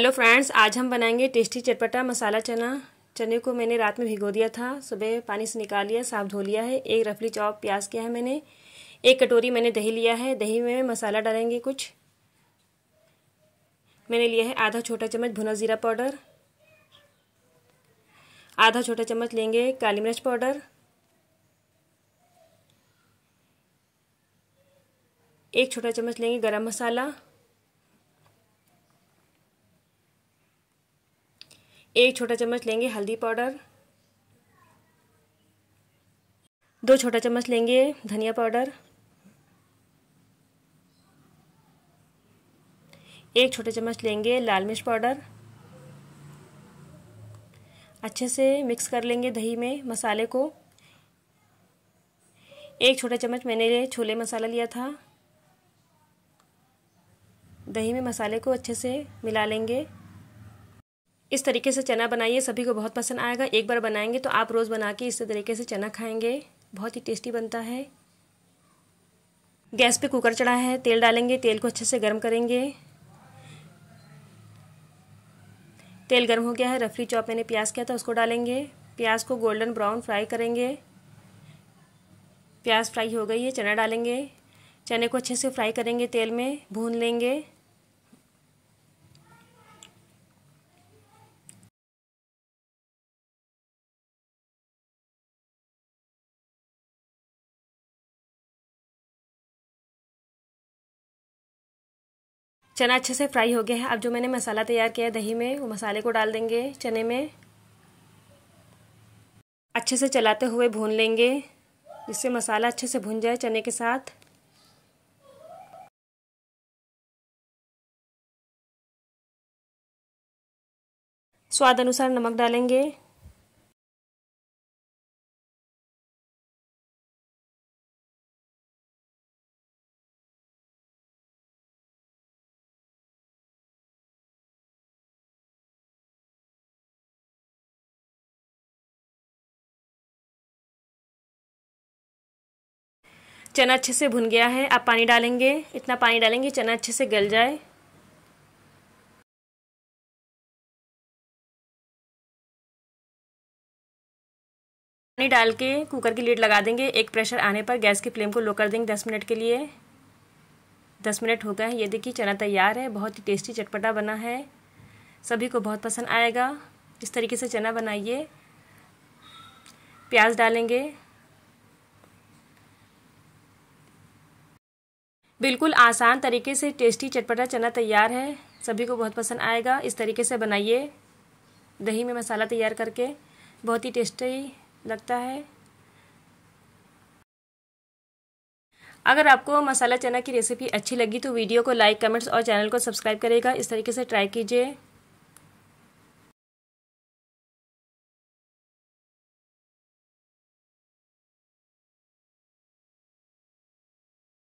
hello friends आज हम बनाएंगे टेस्टी चटपटा मसाला चना चने को मैंने रात में भिगो दिया था सुबह पानी से निकाल लिया साफ धो लिया है एक रफली चॉप प्याज किया है मैंने एक कटोरी मैंने दही लिया है दही में मसाला डालेंगे कुछ मैंने लिया है आधा छोटा चम्मच भुना ज़ीरा पाउडर आधा छोटा चम्मच लेंगे काली मिर्च पाउडर एक छोटा चम्मच लेंगे गरम मसाला एक छोटा चम्मच लेंगे हल्दी पाउडर दो छोटा चम्मच लेंगे धनिया पाउडर एक छोटा चम्मच लेंगे लाल मिर्च पाउडर अच्छे से मिक्स कर लेंगे दही में मसाले को एक छोटा चम्मच मैंने छोले मसाला लिया था दही में मसाले को अच्छे से मिला लेंगे इस तरीके से चना बनाइए सभी को बहुत पसंद आएगा एक बार बनाएंगे तो आप रोज़ बना के इस तरीके से चना खाएंगे बहुत ही टेस्टी बनता है गैस पे कुकर चढ़ा है तेल डालेंगे तेल को अच्छे से गर्म करेंगे तेल गर्म हो गया है रफली चॉप मैंने प्याज किया था उसको डालेंगे प्याज को गोल्डन ब्राउन फ्राई करेंगे प्याज फ्राई हो गई है चना डालेंगे चने को अच्छे से फ्राई करेंगे तेल में भून लेंगे चना अच्छे से फ्राई हो गया है अब जो मैंने मसाला तैयार किया है दही में वो मसाले को डाल देंगे चने में अच्छे से चलाते हुए भून लेंगे जिससे मसाला अच्छे से भुन जाए चने के साथ स्वाद अनुसार नमक डालेंगे चना अच्छे से भुन गया है आप पानी डालेंगे इतना पानी डालेंगे चना अच्छे से गल जाए पानी डाल के कुकर की लीड लगा देंगे एक प्रेशर आने पर गैस की फ्लेम को लो कर देंगे दस मिनट के लिए दस मिनट हो गए हैं ये देखिए चना तैयार है बहुत ही टेस्टी चटपटा बना है सभी को बहुत पसंद आएगा इस तरीके से चना बनाइए प्याज डालेंगे बिल्कुल आसान तरीके से टेस्टी चटपटा चना तैयार है सभी को बहुत पसंद आएगा इस तरीके से बनाइए दही में मसाला तैयार करके बहुत ही टेस्टी लगता है अगर आपको मसाला चना की रेसिपी अच्छी लगी तो वीडियो को लाइक कमेंट्स और चैनल को सब्सक्राइब करेगा इस तरीके से ट्राई कीजिए